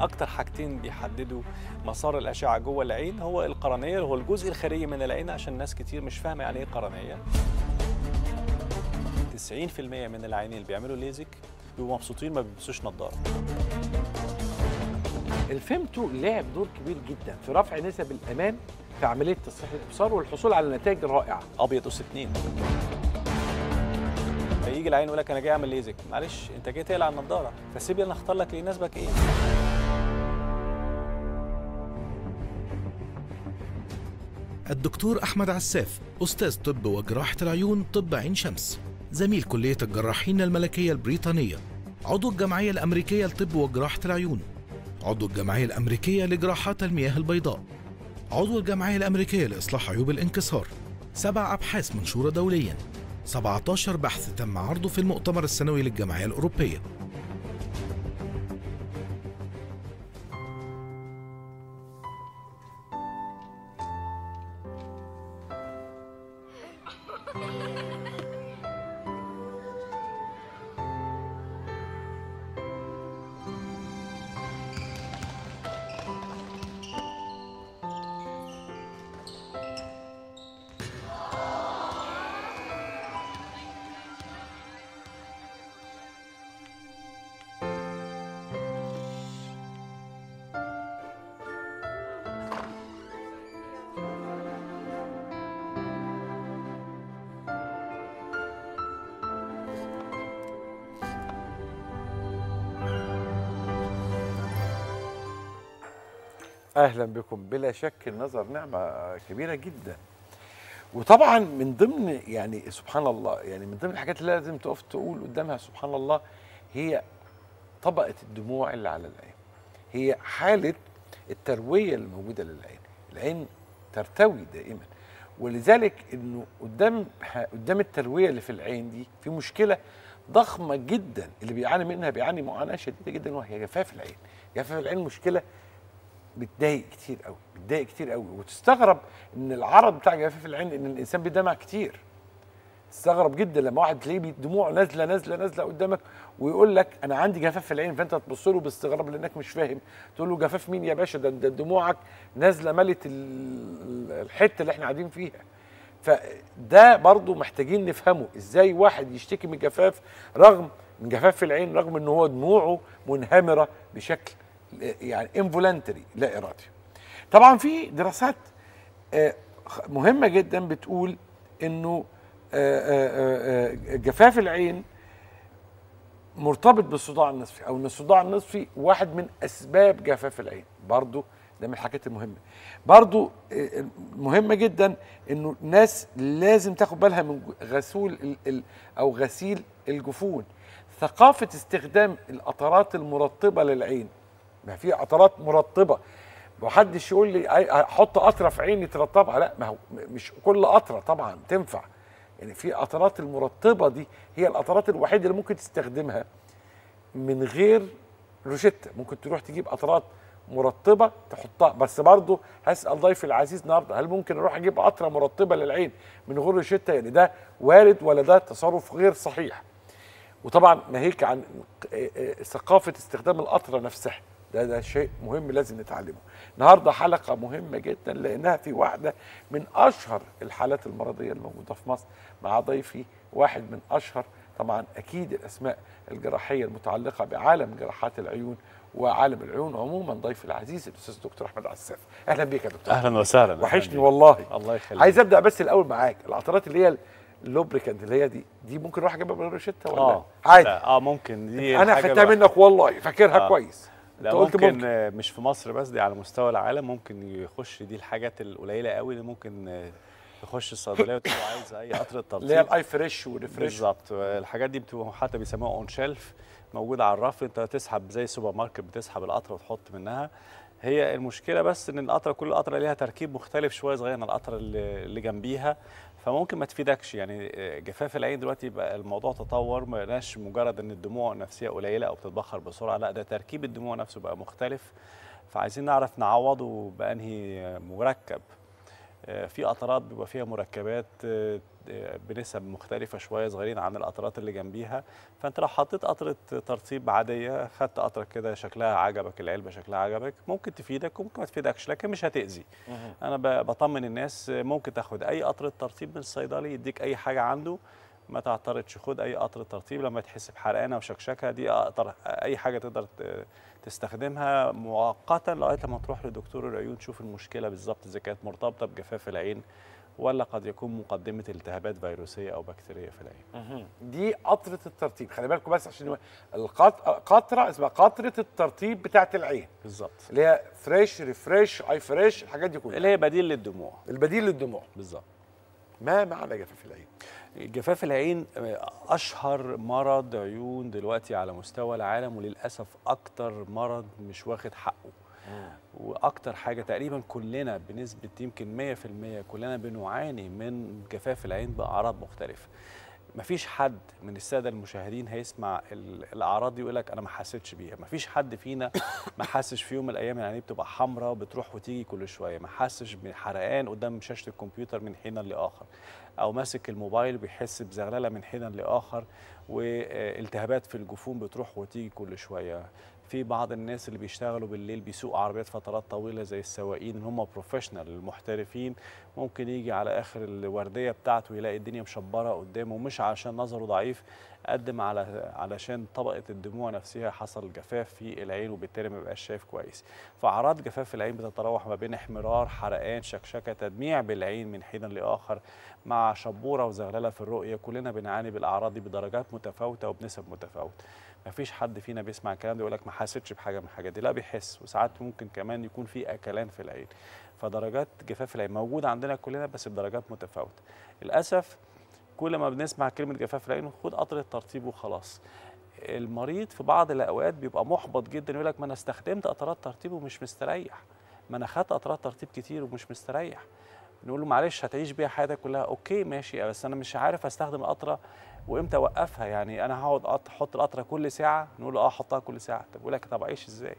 اكتر حاجتين بيحددوا مسار الاشعه جوه العين هو القرنيه هو الجزء الخارجي من العين عشان ناس كتير مش فاهمه يعني ايه قرنيه 90% من العينين اللي بيعملوا ليزك بيبقوا مبسوطين ما بيلبسوش نظاره الفيم لعب دور كبير جدا في رفع نسب الامان في عمليه تصحيح الابصار والحصول على نتائج رائعه ابيض اس اتنين فيجي العين يقول لك انا جاي اعمل ليزك معلش انت جاي تقلع النضاره فسيب انا اختار لك اللي يناسبك ايه الدكتور أحمد عساف أستاذ طب وجراحة العيون طب عين شمس زميل كلية الجراحين الملكية البريطانية عضو الجمعية الأمريكية لطب وجراحة العيون عضو الجمعية الأمريكية لجراحات المياه البيضاء عضو الجمعية الأمريكية لإصلاح عيوب الانكسار سبع أبحاث منشورة دولياً 17 بحث تم عرضه في المؤتمر السنوي للجمعية الأوروبية اهلا بكم بلا شك النظر نعمه كبيره جدا وطبعا من ضمن يعني سبحان الله يعني من ضمن الحاجات اللي لازم تقف تقول قدامها سبحان الله هي طبقه الدموع اللي على العين هي حاله الترويه اللي موجوده للعين العين ترتوي دائما ولذلك انه قدام قدام الترويه اللي في العين دي في مشكله ضخمه جدا اللي بيعاني منها بيعاني معاناه شديده جدا وهي جفاف العين جفاف العين مشكله بتضايق كتير قوي بتضايق كتير قوي وتستغرب ان العرض بتاع جفاف العين ان الانسان بيدمع كتير تستغرب جدا لما واحد تلاقيه دموعه نازله نازله نازله قدامك ويقول لك انا عندي جفاف في العين فانت تبص له باستغراب لانك مش فاهم تقول له جفاف مين يا باشا ده, ده دموعك نازله ملت الحته اللي احنا قاعدين فيها فده برضه محتاجين نفهمه ازاي واحد يشتكي من جفاف رغم من جفاف في العين رغم ان هو دموعه منهمره بشكل يعني انفولنتري لا ارادي طبعا في دراسات آه، مهمه جدا بتقول انه آه، آه، جفاف العين مرتبط بالصداع النصفي او ان الصداع النصفي واحد من اسباب جفاف العين برضو ده من الحاجات المهمه برضو مهمه جدا انه الناس لازم تاخد بالها من غسول او غسيل الجفون ثقافه استخدام القطرات المرطبه للعين ما في قطرات مرطبه محدش يقول لي احط قطره في عيني ترطبها لا ما هو مش كل قطره طبعا تنفع يعني في قطرات المرطبه دي هي القطرات الوحيده اللي ممكن تستخدمها من غير روشته ممكن تروح تجيب قطرات مرطبه تحطها بس برضه هسال ضيفي العزيز النهارده هل ممكن اروح اجيب قطره مرطبه للعين من غير روشته يعني ده وارد ولا ده تصرف غير صحيح وطبعا ناهيك عن ثقافه استخدام القطره نفسها ده ده شيء مهم لازم نتعلمه النهارده حلقه مهمه جدا لانها في واحده من اشهر الحالات المرضيه الموجوده في مصر مع ضيفي واحد من اشهر طبعا اكيد الاسماء الجراحيه المتعلقه بعالم جراحات العيون وعالم العيون عموما ضيف العزيز الاستاذ دكتور احمد عساف اهلا بيك يا دكتور اهلا وسهلا وحشني والله الله يخليك عايز ابدا بس الاول معاك العطرات اللي هي اللوبريكانت اللي هي دي دي ممكن اروح اجيبها من غير روشته ولا آه عادي اه ممكن دي انا خدتها منك والله فاكرها آه كويس لا ممكن, ممكن مش في مصر بس دي على مستوى العالم ممكن يخش دي الحاجات القليله قوي اللي ممكن تخش الصيدليه وتبقى عايز اي قطره تلطيف اللي هي الاي فريش والريفريش بالظبط الحاجات دي بتبقى حتى بيسموها اون شيلف موجوده على الرف انت تسحب زي السوبر ماركت بتسحب القطره وتحط منها هي المشكله بس ان القطره كل قطره ليها تركيب مختلف شويه صغير عن القطره اللي جنبيها فممكن ما تفيدكش يعني آه، جفاف العين دلوقتي بقى الموضوع تطور ما بقاش مجرد ان الدموع نفسيه قليله او بتتبخر بسرعه لا ده تركيب الدموع نفسه بقى مختلف فعايزين نعرف نعوضه بانهي مركب آه، في قطرات بيبقى فيها مركبات آه، بنسب مختلفه شويه صغيرين عن القطرات اللي جنبيها فانت لو حطيت قطره ترطيب عاديه خدت قطره كده شكلها عجبك العلبه شكلها عجبك ممكن تفيدك وممكن ما تفيدكش لكن مش هتاذي انا بطمن الناس ممكن تاخد اي قطره ترطيب من الصيدلي يديك اي حاجه عنده ما تعترضش خد اي قطرة ترطيب لما تحس بحرقانه وشكشكه دي أقدر اي حاجه تقدر تستخدمها مؤقتا لغايه لما تروح لدكتور العيون تشوف المشكله بالظبط اذا كانت مرتبطه بجفاف العين ولا قد يكون مقدمه التهابات فيروسيه او بكتيريه في العين. دي قطره الترطيب خلي بالكم بس عشان القطره اسمها قطره الترطيب بتاعه العين. بالظبط. اللي هي فريش ريفريش اي فريش الحاجات دي كلها. اللي هي بديل للدموع. البديل للدموع. بالظبط. ما معنى جفاف العين؟ جفاف العين آه، اشهر مرض عيون دلوقتي على مستوى العالم وللاسف اكتر مرض مش واخد حقه. واكتر حاجه تقريبا كلنا بنسبه يمكن 100% كلنا بنعاني من جفاف العين باعراض مختلفه مفيش حد من الساده المشاهدين هيسمع الاعراض دي ويقول لك انا ما حسيتش بيها مفيش حد فينا ما حسش في يوم من الايام يعني بتبقى حمراء وبتروح وتيجي كل شويه ما حسش بحرقان قدام شاشه الكمبيوتر من حين لاخر او ماسك الموبايل بيحس بزغلله من حين لاخر والتهابات في الجفون بتروح وتيجي كل شويه في بعض الناس اللي بيشتغلوا بالليل بيسوقوا عربيات فترات طويله زي السواقين اللي هم بروفيشنال المحترفين ممكن يجي على اخر الورديه بتاعته يلاقي الدنيا مشبره قدامه مش عشان نظره ضعيف قدم على علشان طبقه الدموع نفسها حصل جفاف في العين وبالتالي ما بقاش شايف كويس فاعراض جفاف العين بتتراوح ما بين احمرار حرقان شكشكه تدميع بالعين من حين لاخر مع شبوره وزغلله في الرؤيه كلنا بنعاني بالاعراض دي بدرجات متفاوته وبنسب متفاوته ما فيش حد فينا بيسمع الكلام ده يقول لك ما حاستش بحاجه من الحاجات دي لا بيحس وساعات ممكن كمان يكون في اكلان في العين فدرجات جفاف العين موجوده عندنا كلنا بس بدرجات متفاوته للاسف كل ما بنسمع كلمه جفاف العين خد قطر الترطيب وخلاص المريض في بعض الاوقات بيبقى محبط جدا يقول لك ما انا استخدمت قطرات ترطيب ومش مستريح ما انا خدت قطرات ترطيب كتير ومش مستريح نقول له معلش هتعيش بيها حياتك كلها اوكي ماشي بس انا مش عارف استخدم قطره وامتى اوقفها يعني انا هقعد احط القطره كل ساعه نقول له اه حطها كل ساعه طب يقول لك طب اعيش ازاي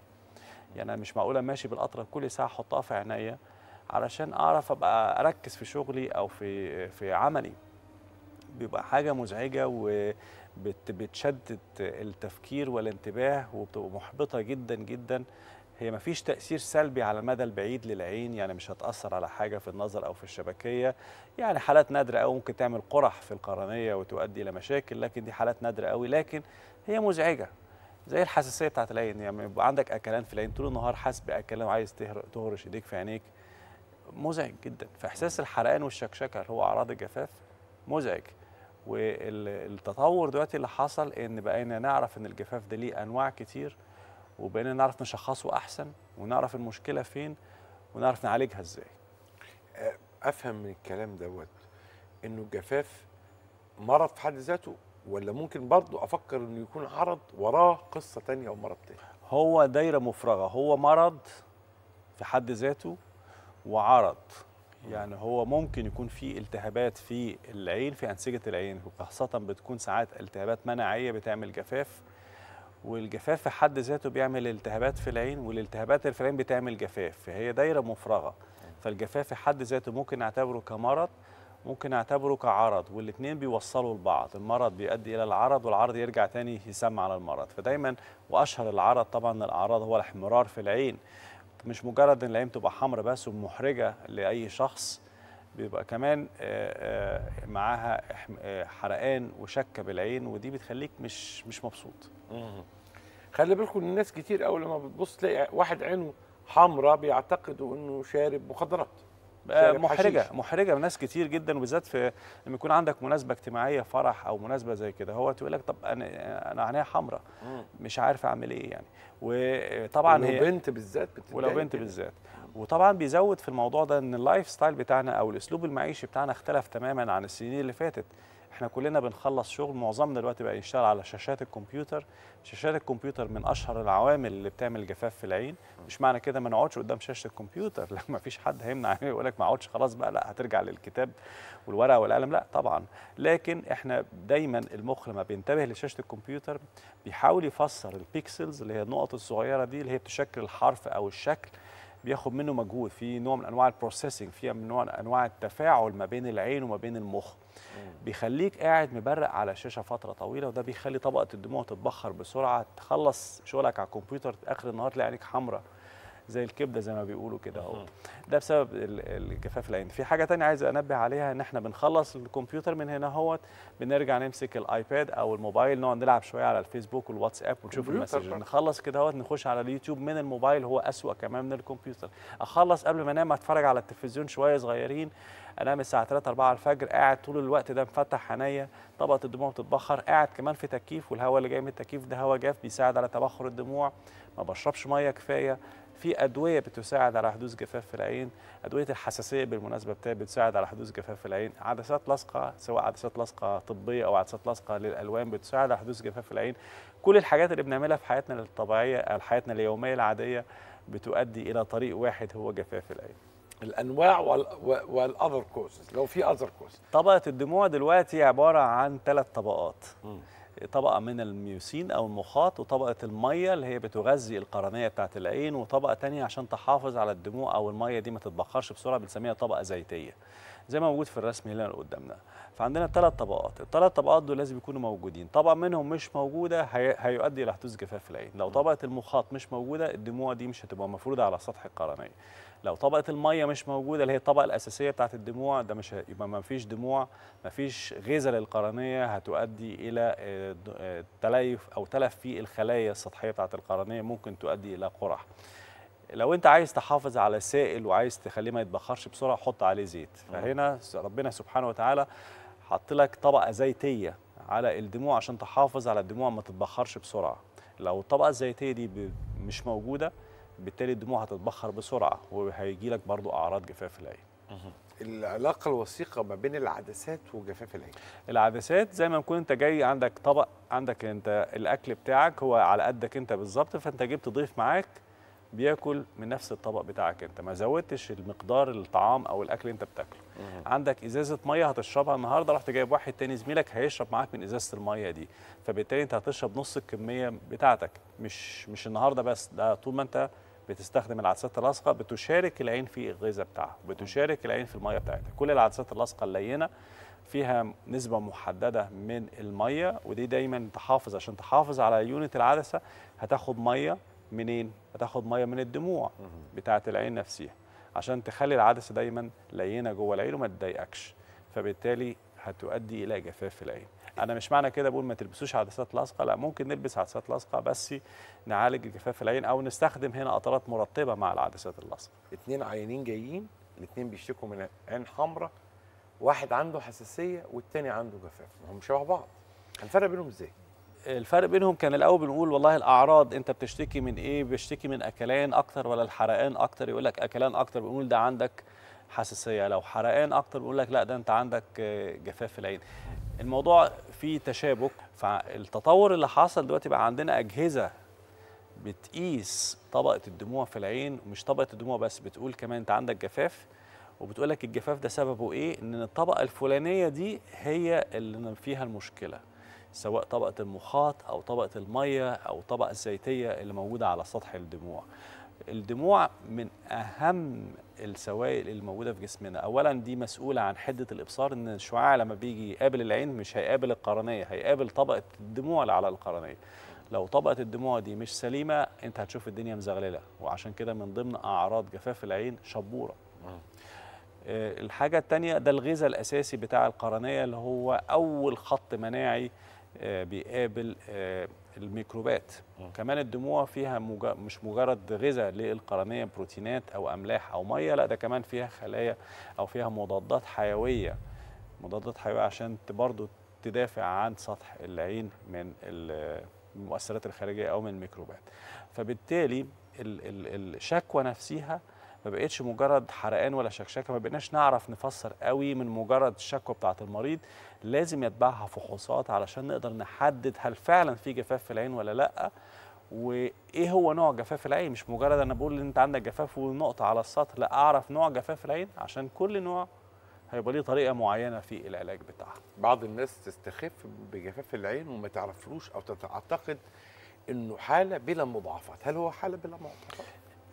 يعني انا مش معقوله ماشي بالقطره كل ساعه احطها في عينيا علشان اعرف ابقى اركز في شغلي او في في عملي بيبقى حاجه مزعجه بتشدد التفكير والانتباه وبتبقى محبطه جدا جدا هي مفيش تأثير سلبي على المدى البعيد للعين يعني مش هتأثر على حاجة في النظر أو في الشبكية يعني حالات نادرة أو ممكن تعمل قرح في القرنية وتؤدي إلى مشاكل لكن دي حالات نادرة قوي لكن هي مزعجة زي الحساسية بتاعت العين يعني يبقى عندك أكلان في العين طول النهار حاسس بأكلان وعايز تهرش إيديك في عينيك مزعج جدا فإحساس الحرقان والشكشكة اللي هو أعراض الجفاف مزعج والتطور دلوقتي اللي حصل إن بقينا نعرف إن الجفاف ده ليه أنواع كتير وبقينا نعرف نشخصه احسن ونعرف المشكله فين ونعرف نعالجها ازاي أه، افهم من الكلام دوت انه الجفاف مرض في حد ذاته ولا ممكن برضه افكر انه يكون عرض وراه قصه تانية او مرض تاني هو دايره مفرغه هو مرض في حد ذاته وعرض يعني هو ممكن يكون في التهابات في العين في انسجه العين وخاصه بتكون ساعات التهابات مناعيه بتعمل جفاف والجفاف في حد ذاته بيعمل التهابات في العين والالتهابات في العين بتعمل جفاف فهي دايره مفرغه فالجفاف في حد ذاته ممكن نعتبره كمرض ممكن نعتبره كعرض والاثنين بيوصلوا لبعض المرض بيؤدي الى العرض والعرض يرجع تاني يسمى على المرض فدايما واشهر العرض طبعا الاعراض هو الاحمرار في العين مش مجرد ان العين تبقى حمراء بس ومحرجه لاي شخص بيبقى كمان آه، آه، معاها آه، حرقان وشكه بالعين ودي بتخليك مش مش مبسوط خلي بالكم الناس كتير قوي لما بتبص تلاقي واحد عينه حمراء بيعتقدوا انه شارب مخدرات محرجه حشيش. محرجه لناس كتير جدا وبالذات في لما يكون عندك مناسبه اجتماعيه فرح او مناسبه زي كده هو تقول لك طب انا انا عينيا حمراء مش عارف اعمل ايه يعني وطبعا هي بنت بالذات ولو بنت بالذات وطبعا بيزود في الموضوع ده ان اللايف ستايل بتاعنا او الاسلوب المعيشي بتاعنا اختلف تماما عن السنين اللي فاتت احنا كلنا بنخلص شغل معظمنا دلوقتي بقى يشتغل على شاشات الكمبيوتر شاشات الكمبيوتر من اشهر العوامل اللي بتعمل جفاف في العين مش معنى كده ما نقعدش قدام شاشه الكمبيوتر لا ما فيش حد هيمنع يقول لك ما اقعدش خلاص بقى لا هترجع للكتاب والورقه والقلم لا طبعا لكن احنا دايما المخ لما بينتبه لشاشه الكمبيوتر بيحاول يفسر البيكسلز اللي هي النقط الصغيره دي اللي هي بتشكل الحرف او الشكل بياخد منه مجهود في نوع من انواع البروسيسنج فيها من نوع من انواع التفاعل ما بين العين وما بين المخ بيخليك قاعد مبرق على الشاشه فتره طويله وده بيخلي طبقه الدموع تتبخر بسرعه تخلص شغلك على الكمبيوتر اخر النهار تلاقي عينك حمراء زي الكبده زي ما بيقولوا كده اهو ده بسبب الجفاف العين في حاجه ثانيه عايز انبه عليها ان احنا بنخلص الكمبيوتر من هنا اهوت بنرجع نمسك الايباد او الموبايل نقعد نلعب شويه على الفيسبوك والواتساب ونشوف المسج نخلص كده اهوت نخش على اليوتيوب من الموبايل هو اسوا كمان من الكمبيوتر اخلص قبل ما انام اتفرج على التلفزيون شويه صغيرين انام الساعه 3 4 الفجر قاعد طول الوقت ده مفتح عينيا طبقه الدموع بتتبخر قاعد كمان في تكييف والهواء اللي جاي من التكييف ده هواء جاف بيساعد على تبخر الدموع ما بشربش ميه كفايه في ادويه بتساعد على حدوث جفاف في العين ادويه الحساسيه بالمناسبه بتساعد على حدوث جفاف في العين عدسات لاصقه سواء عدسات لاصقه طبيه او عدسات لاصقه للالوان بتساعد على حدوث جفاف في العين كل الحاجات اللي بنعملها في حياتنا الطبيعيه آه، حياتنا اليوميه العاديه بتؤدي الى طريق واحد هو جفاف العين الانواع والاذر كوز لو في اذر كوز طبقه الدموع دلوقتي عباره عن ثلاث طبقات م. طبقه من الميوسين او المخاط وطبقه الميه اللي هي بتغذي القرنيه بتاعت العين وطبقه تانية عشان تحافظ على الدموع او الميه دي ما تتبخرش بسرعه بنسميها طبقه زيتيه زي ما موجود في الرسم هنا قدامنا فعندنا ثلاث طبقات الثلاث طبقات دول لازم يكونوا موجودين طبقه منهم مش موجوده هي... هيؤدي الى حدوث جفاف العين لو طبقه المخاط مش موجوده الدموع دي مش هتبقى مفرودة على سطح القرنيه لو طبقه الميه مش موجوده اللي هي الطبقه الاساسيه بتاعت الدموع ده مش يبقى ما فيش دموع ما فيش غذاء للقرنيه هتؤدي الى آه، آه، تليف او تلف في الخلايا السطحيه بتاعت القرنيه ممكن تؤدي الى قرح لو انت عايز تحافظ على سائل وعايز تخليه ما يتبخرش بسرعه حط عليه زيت فهنا ربنا سبحانه وتعالى حط لك طبقه زيتيه على الدموع عشان تحافظ على الدموع ما تتبخرش بسرعه لو الطبقه الزيتيه دي مش موجوده بالتالي الدموع هتتبخر بسرعه وهيجي لك برضه اعراض جفاف العين العلاقه الوثيقه ما بين العدسات وجفاف العين العدسات زي ما يكون انت جاي عندك طبق عندك انت الاكل بتاعك هو على قدك انت بالظبط فانت جبت ضيف معاك بياكل من نفس الطبق بتاعك انت ما زودتش المقدار الطعام او الاكل اللي انت بتاكله عندك ازازه ميه هتشربها النهارده رحت جايب واحد تاني زميلك هيشرب معاك من ازازه الميه دي فبالتالي انت هتشرب نص الكميه بتاعتك مش مش النهارده بس ده طول ما انت بتستخدم العدسات اللاصقه بتشارك العين في الغذاء بتاعها بتشارك العين في الميه بتاعتها كل العدسات اللاصقه اللينه فيها نسبة محددة من المية ودي دايما تحافظ عشان تحافظ على يونت العدسة هتاخد مية منين؟ هتاخد مية من الدموع بتاعة العين نفسها عشان تخلي العدسة دايما لينة جوه العين وما تضايقكش فبالتالي هتؤدي إلى جفاف العين انا مش معنى كده بقول ما تلبسوش عدسات لاصقه لا ممكن نلبس عدسات لاصقه بس نعالج الجفاف العين او نستخدم هنا قطرات مرطبه مع العدسات اللاصقه اثنين عينين جايين الاثنين بيشتكوا من عين حمراء واحد عنده حساسيه والثاني عنده جفاف ما هم شبه بعض الفرق بينهم ازاي الفرق بينهم كان الاول بنقول والله الاعراض انت بتشتكي من ايه بيشتكي من اكلان اكتر ولا الحرقان اكتر يقول لك اكلان اكتر بنقول ده عندك حساسيه لو حرقان اكتر بيقول لك لا ده انت عندك آه، جفاف في العين الموضوع فيه تشابك فالتطور اللي حصل دلوقتي بقى عندنا أجهزة بتقيس طبقة الدموع في العين ومش طبقة الدموع بس بتقول كمان أنت عندك جفاف وبتقول لك الجفاف ده سببه إيه؟ إن الطبقة الفلانية دي هي اللي فيها المشكلة سواء طبقة المخاط أو طبقة المية أو طبقة الزيتية اللي موجودة على سطح الدموع الدموع من اهم السوائل الموجوده في جسمنا اولا دي مسؤوله عن حده الابصار ان الشعاع لما بيجي يقابل العين مش هيقابل القرنيه هيقابل طبقه الدموع اللي على القرنيه لو طبقه الدموع دي مش سليمه انت هتشوف الدنيا مزغلله وعشان كده من ضمن اعراض جفاف العين شبوره آه، الحاجه الثانيه ده الغذاء الاساسي بتاع القرنيه اللي هو اول خط مناعي آه، بيقابل آه، الميكروبات م. كمان الدموع فيها مج... مش مجرد غذاء للقرنيه بروتينات او املاح او ميه لا ده كمان فيها خلايا او فيها مضادات حيويه مضادات حيويه عشان برضه تدافع عن سطح العين من المؤثرات الخارجيه او من الميكروبات فبالتالي الشكوى نفسها ما بقتش مجرد حرقان ولا شكشكه ما بقيناش نعرف نفسر قوي من مجرد الشكوى بتاعه المريض لازم يتبعها فحوصات علشان نقدر نحدد هل فعلا في جفاف في العين ولا لا وايه هو نوع جفاف العين مش مجرد انا بقول ان انت عندك جفاف ونقطه على السطح لا اعرف نوع جفاف العين عشان كل نوع هيبقى ليه طريقه معينه في العلاج بتاعها بعض الناس تستخف بجفاف العين وما تعرفلوش او تعتقد انه حاله بلا مضاعفات هل هو حاله بلا مضاعفات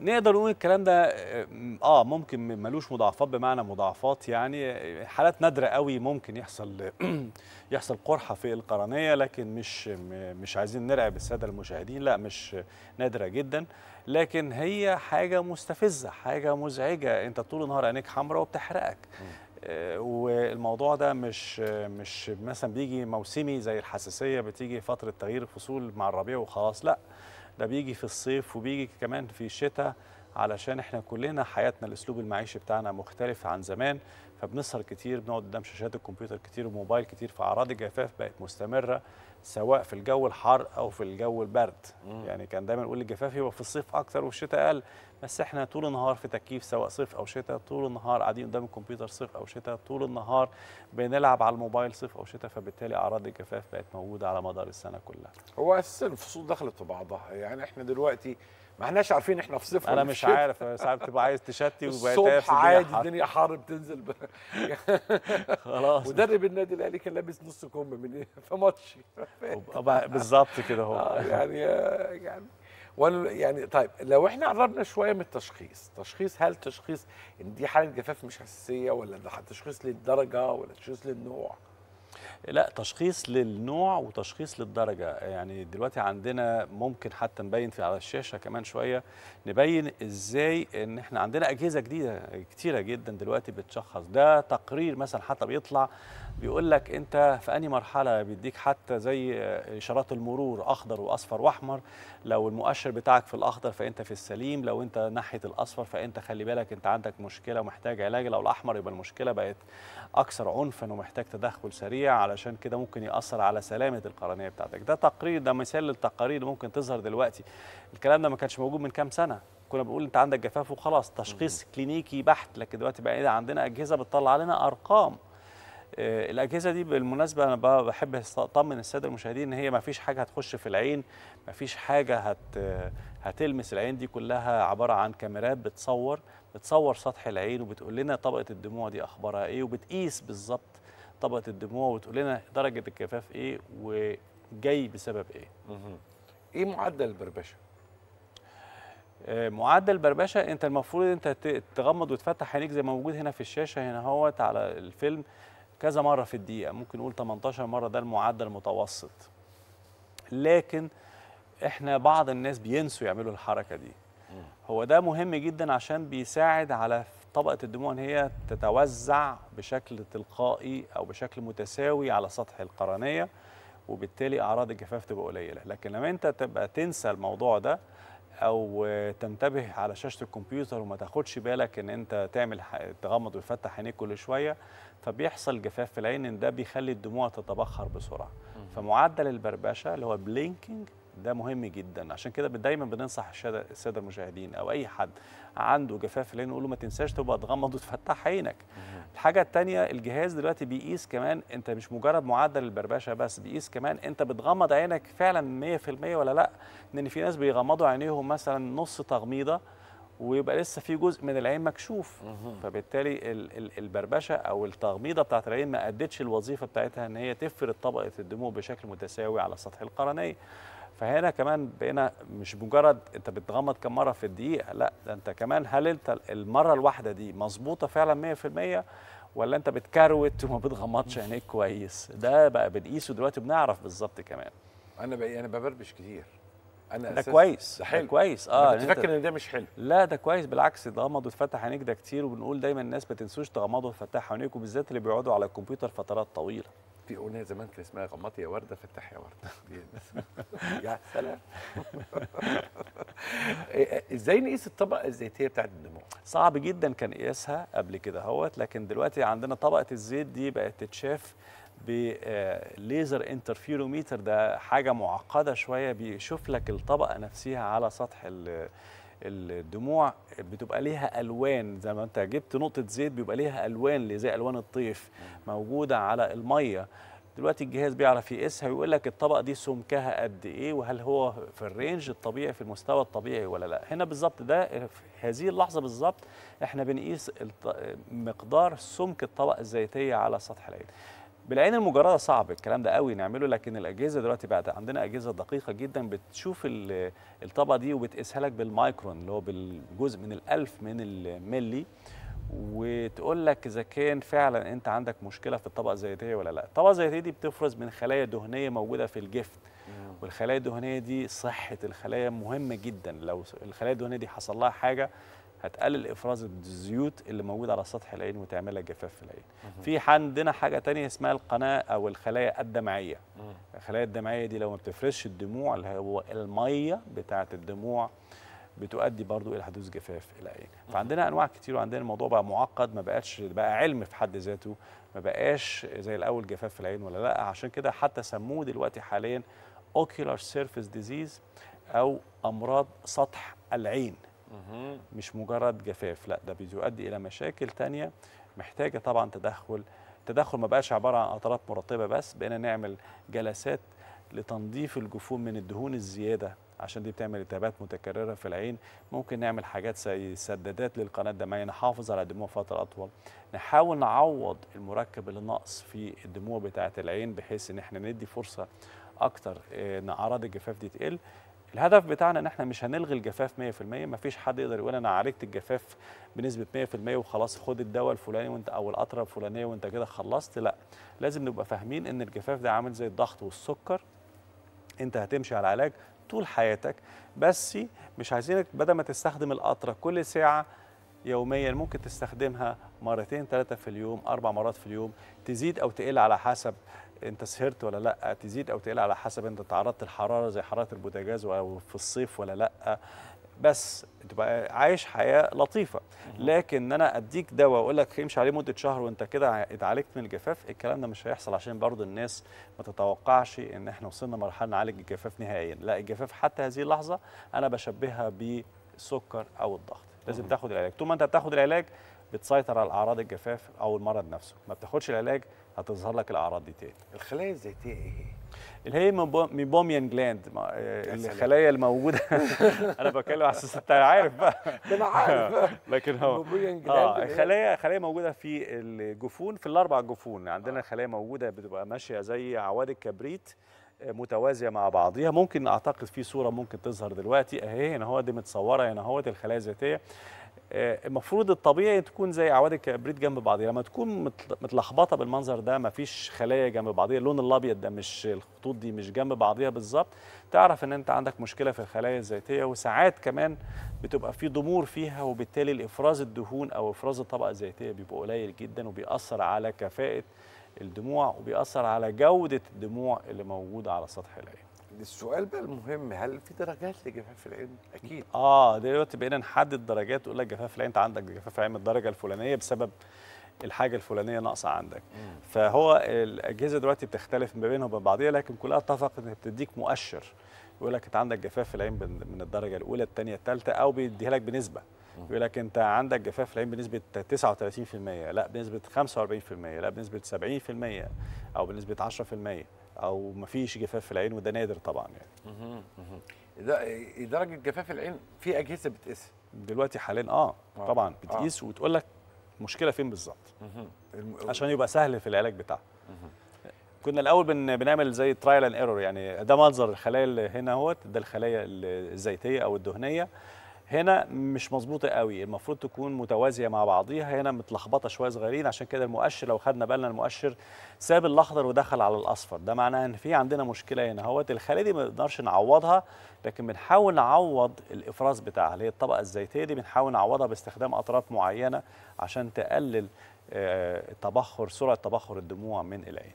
نقدر نقول الكلام ده اه, آه، ممكن ملوش مضاعفات بمعنى مضاعفات يعني حالات نادره قوي ممكن يحصل يحصل قرحه في القرنيه لكن مش مش عايزين نرعب الساده المشاهدين لا مش نادره جدا لكن هي حاجه مستفزه حاجه مزعجه انت طول النهار عينيك حمراء وبتحرقك آه، والموضوع ده مش مش مثلا بيجي موسمي زي الحساسيه بتيجي فتره تغيير الفصول مع الربيع وخلاص لا ده بيجي في الصيف وبيجي كمان في الشتاء علشان احنا كلنا حياتنا الاسلوب المعيشي بتاعنا مختلف عن زمان فبنسهر كتير بنقعد قدام شاشات الكمبيوتر كتير وموبايل كتير فاعراض الجفاف بقت مستمره سواء في الجو الحار او في الجو البرد مم. يعني كان دايما يقول الجفاف يبقى في الصيف اكتر والشتاء اقل بس احنا طول النهار في تكييف سواء صيف او شتاء طول النهار قاعدين قدام الكمبيوتر صيف او شتاء طول النهار بنلعب على الموبايل صيف او شتاء فبالتالي اعراض الجفاف بقت موجوده على مدار السنه كلها هو اساسا الفصول دخلت في بعضها يعني احنا دلوقتي ما احناش عارفين احنا في صفر انا مش عارف ساعات بتبقى عايز تشتي الصبح عادي الدنيا حر بتنزل ب... خلاص مدرب النادي الاهلي كان لابس نص كم من إيه؟ في ماتش بالظبط كده هو آه، يعني آه، يعني وانا يعني طيب لو احنا قربنا شويه من التشخيص تشخيص هل تشخيص ان دي حاله جفاف مش حساسيه ولا ده تشخيص للدرجه ولا تشخيص للنوع لا تشخيص للنوع وتشخيص للدرجة يعني دلوقتي عندنا ممكن حتى نبين في على الشاشة كمان شوية نبين ازاي ان احنا عندنا اجهزة جديدة كتيرة جدا دلوقتي بتشخص ده تقرير مثلا حتى بيطلع بيقول لك انت في انهي مرحلة بيديك حتى زي اشارات المرور اخضر واصفر واحمر لو المؤشر بتاعك في الاخضر فانت في السليم لو انت ناحية الاصفر فانت خلي بالك انت عندك مشكلة ومحتاج علاج لو الاحمر يبقى المشكلة بقت اكثر عنفا ومحتاج تدخل سريع على علشان كده ممكن ياثر على سلامه القرنيه بتاعتك ده تقرير ده مثال للتقارير اللي ممكن تظهر دلوقتي الكلام ده ما كانش موجود من كام سنه كنا بنقول انت عندك جفاف وخلاص تشخيص كلينيكي بحت لكن دلوقتي بقى ايه، عندنا اجهزه بتطلع لنا ارقام آه، الاجهزه دي بالمناسبه انا بحب اطمن الساده المشاهدين ان هي ما فيش حاجه هتخش في العين ما فيش حاجه هت هتلمس العين دي كلها عباره عن كاميرات بتصور بتصور سطح العين وبتقول لنا طبقه الدموع دي اخبارها ايه وبتقيس بالظبط طبقه الدموع وتقول لنا درجه الجفاف ايه وجاي بسبب ايه. مه. ايه معدل البربشه؟ آه، معدل البربشه انت المفروض انت تغمض وتفتح عينيك زي ما موجود هنا في الشاشه هنا اهوت على الفيلم كذا مره في الدقيقه ممكن نقول 18 مره ده المعدل المتوسط. لكن احنا بعض الناس بينسوا يعملوا الحركه دي. هو ده مهم جدا عشان بيساعد على طبقه الدموع هي تتوزع بشكل تلقائي او بشكل متساوي على سطح القرنيه وبالتالي اعراض الجفاف تبقى قليله لكن لما انت تبقى تنسى الموضوع ده او تنتبه على شاشه الكمبيوتر وما تاخدش بالك ان انت تعمل تغمض وتفتح عينيك كل شويه فبيحصل جفاف في العين ده بيخلي الدموع تتبخر بسرعه فمعدل البربشه اللي هو بلينكينج ده مهم جدا عشان كده دايما بننصح الساده المشاهدين او اي حد عنده جفاف في العين نقول له ما تنساش تبقى تغمض وتفتح عينك الحاجه الثانيه الجهاز دلوقتي بيقيس كمان انت مش مجرد معدل البربشه بس بيقيس كمان انت بتغمض عينك فعلا 100% ولا لا لان في ناس بيغمضوا عينيهم مثلا نص تغميضه ويبقى لسه في جزء من العين مكشوف فبالتالي البربشه او التغميضه بتاعت العين ما ادتش الوظيفه بتاعتها ان هي تفرد طبقه الدموع بشكل متساوي على سطح القرنيه فهنا كمان بقينا مش مجرد انت بتغمض كم مره في الدقيقه لا ده انت كمان هل انت المره الواحده دي مظبوطه فعلا 100% ولا انت بتكروت وما بتغمضش عينيك كويس ده بقى بنقيسه دلوقتي بنعرف بالظبط كمان انا بقى انا ببربش كتير انا ده كويس ده حلو ده كويس اه انت فاكر ان ده مش حلو لا ده كويس بالعكس تغمض وتفتح عينيك ده كتير وبنقول دايما الناس ما تنسوش تغمضوا وتفتحوا عينيك بالذات اللي بيقعدوا على الكمبيوتر فترات طويله في اغنيه زمان كان اسمها غمضي يا ورده فتح يا ورده يا سلام إيه، إيه، ازاي نقيس الطبقه الزيتيه بتاعت الدموع صعب جدا كان قياسها قبل كده اهوت لكن دلوقتي عندنا طبقه الزيت دي بقت تتشاف بليزر انترفيروميتر آه، ده حاجه معقده شويه بيشوف لك الطبقه نفسها على سطح الدموع بتبقى ليها الوان زي ما انت جبت نقطه زيت بيبقى ليها الوان اللي زي الوان الطيف موجوده على الميه دلوقتي الجهاز بيعرف يقيسها ويقول لك الطبقه دي سمكها قد ايه وهل هو في الرينج الطبيعي في المستوى الطبيعي ولا لا هنا بالظبط ده في هذه اللحظه بالظبط احنا بنقيس مقدار سمك الطبقه الزيتيه على سطح العين بالعين المجرده صعب الكلام ده قوي نعمله لكن الاجهزه دلوقتي بقت عندنا اجهزه دقيقه جدا بتشوف الطبقه دي وبتقيسها لك بالمايكرون اللي هو بالجزء من الالف من الملي وتقول لك اذا كان فعلا انت عندك مشكله في الطبقه الزيتيه ولا لا الطبقه الزيتيه دي بتفرز من خلايا دهنيه موجوده في الجفت والخلايا الدهنيه دي صحه الخلايا مهمه جدا لو الخلايا الدهنيه دي حصل لها حاجه هتقلل افراز الزيوت اللي موجوده على سطح العين وتعملها جفاف في العين في عندنا حاجه ثانيه اسمها القناه او الخلايا الدمعيه الخلايا الدمعيه دي لو ما بتفرزش الدموع اللي هو الميه بتاعه الدموع بتؤدي برضو الى حدوث جفاف العين فعندنا انواع كتير وعندنا الموضوع بقى معقد ما بقاش بقى علم في حد ذاته ما بقاش زي الاول جفاف في العين ولا لا عشان كده حتى سموه دلوقتي حاليا اوكيولار سيرفيس ديزيز او امراض سطح العين مش مجرد جفاف لا ده بيؤدي الى مشاكل تانية محتاجه طبعا تدخل التدخل ما بقاش عباره عن قطرات مرطبه بس بقينا نعمل جلسات لتنظيف الجفون من الدهون الزياده عشان دي بتعمل التهابات متكرره في العين ممكن نعمل حاجات زي سدادات للقناه الدمويه نحافظ على الدموع فتره اطول نحاول نعوض المركب اللي ناقص في الدموع بتاعه العين بحيث ان احنا ندي فرصه اكتر ان اعراض الجفاف دي تقل الهدف بتاعنا ان احنا مش هنلغي الجفاف 100% مفيش حد يقدر يقول انا عالجت الجفاف بنسبه 100% وخلاص خد الدواء الفلاني وانت او القطره الفلانيه وانت كده خلصت لا لازم نبقى فاهمين ان الجفاف ده عامل زي الضغط والسكر انت هتمشي على علاج طول حياتك بس مش عايزينك بدل ما تستخدم القطره كل ساعه يوميا ممكن تستخدمها مرتين ثلاثة في اليوم أربع مرات في اليوم تزيد أو تقل على حسب انت سهرت ولا لا تزيد او تقل على حسب انت تعرضت الحراره زي حراره البوتاجاز او في الصيف ولا لا بس تبقى عايش حياه لطيفه لكن ان انا اديك دواء واقول لك امشي عليه مده شهر وانت كده اتعالجت من الجفاف الكلام ده مش هيحصل عشان برضو الناس ما تتوقعش ان احنا وصلنا مرحله نعالج الجفاف نهائيا لا الجفاف حتى هذه اللحظه انا بشبهها بالسكر او الضغط لازم تاخد العلاج طول ما انت بتاخد العلاج بتسيطر على اعراض الجفاف او المرض نفسه ما بتاخدش العلاج هتظهر لك الاعراض دي تاني الخلايا الزيتيه ايه اللي هي ميبوميان جلاند الخلايا الموجوده انا بتكلم على اساس انت عارف بقى انا عارف لكن هو اه إيه؟ الخلايا خلايا موجوده في الجفون في الاربع جفون عندنا آه. خلايا موجوده بتبقى ماشيه زي عواد الكبريت آه، متوازيه مع بعضيها ممكن اعتقد في صوره ممكن تظهر دلوقتي اهي هنا هو دي متصوره هنا هو دي الخلايا الذاتيه المفروض الطبيعي تكون زي اعواد الكبريت جنب بعضيها لما تكون متلخبطه بالمنظر ده مفيش خلايا جنب بعضيها اللون الابيض ده مش الخطوط دي مش جنب بعضيها بالظبط تعرف ان انت عندك مشكله في الخلايا الزيتيه وساعات كمان بتبقى في ضمور فيها وبالتالي الافراز الدهون او افراز الطبقه الزيتيه بيبقى قليل جدا وبيأثر على كفاءه الدموع وبيأثر على جوده الدموع اللي موجوده على سطح العين السؤال بقى المهم هل في درجات لجفاف العين؟ اكيد اه دلوقتي بقينا نحدد درجات تقول لك جفاف العين انت عندك جفاف العين الدرجه الفلانيه بسبب الحاجه الفلانيه ناقصه عندك مم. فهو الاجهزه دلوقتي بتختلف ما بينهم وبين بعضيها لكن كلها اتفقت ان بتديك مؤشر يقول لك انت عندك جفاف العين من الدرجه الاولى الثانيه الثالثه او بيديها لك بنسبه يقول لك انت عندك جفاف العين بنسبه 39% لا بنسبه 45% لا بنسبه 70% او بنسبه 10% او ما فيش جفاف في العين وده نادر طبعا يعني ده درجه جفاف العين في اجهزه بتقيسها دلوقتي حاليا اه, آه، طبعا آه. بتقيس آه. وتقول لك المشكله فين بالظبط عشان يبقى سهل في العلاج بتاعها كنا الاول بن بنعمل زي ترايل اند ايرور يعني ده منظر الخلايا اللي هنا اهوت ده الخلايا الزيتيه او الدهنيه هنا مش مظبوطه قوي المفروض تكون متوازيه مع بعضيها هنا متلخبطه شويه صغيرين عشان كده المؤشر لو خدنا بالنا المؤشر ساب الاخضر ودخل على الاصفر ده معناه ان في عندنا مشكله هنا اهوت الخلايا دي ما نقدرش نعوضها لكن بنحاول نعوض الافراز بتاعها اللي هي الطبقه الزيتيه دي بنحاول نعوضها باستخدام اطراف معينه عشان تقلل آه، تبخر سرعه تبخر الدموع من العين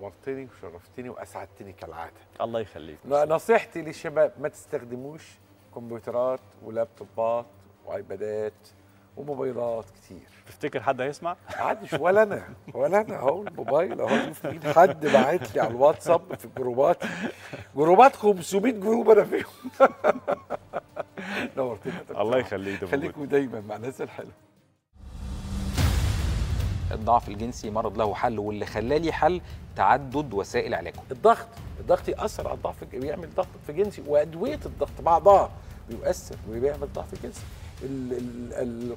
نورتني وشرفتني واسعدتني كالعاده الله يخليك نصيحتي للشباب ما تستخدموش كمبيوترات ولابتوبات وايبادات وموبايلات كتير تفتكر حد هيسمع؟ عادش ولا انا ولا انا اهو الموبايل اهو مين حد باعت لي على الواتساب في الجروبات جروبات 500 جروب انا فيهم نورتنا الله يخليك خليكم دايما مع الناس الحلوه الضعف الجنسي مرض له حل واللي خلاه لي حل تعدد وسائل علاجه الضغط الضغط ياثر على الضعف بيعمل ضغط في جنسي وادويه الضغط بعضها بيؤثر وبيعمل ضعف جنسي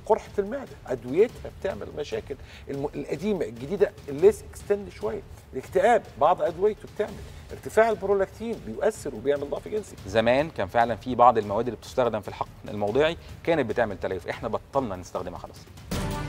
قرحه المعده ادويتها بتعمل مشاكل القديمه الجديده الليس اكستند شويه الاكتئاب بعض ادويته بتعمل ارتفاع البرولاكتين بيؤثر وبيعمل ضعف جنسي زمان كان فعلا في بعض المواد اللي بتستخدم في الحقن الموضعي كانت بتعمل تليف احنا بطلنا نستخدمها خلاص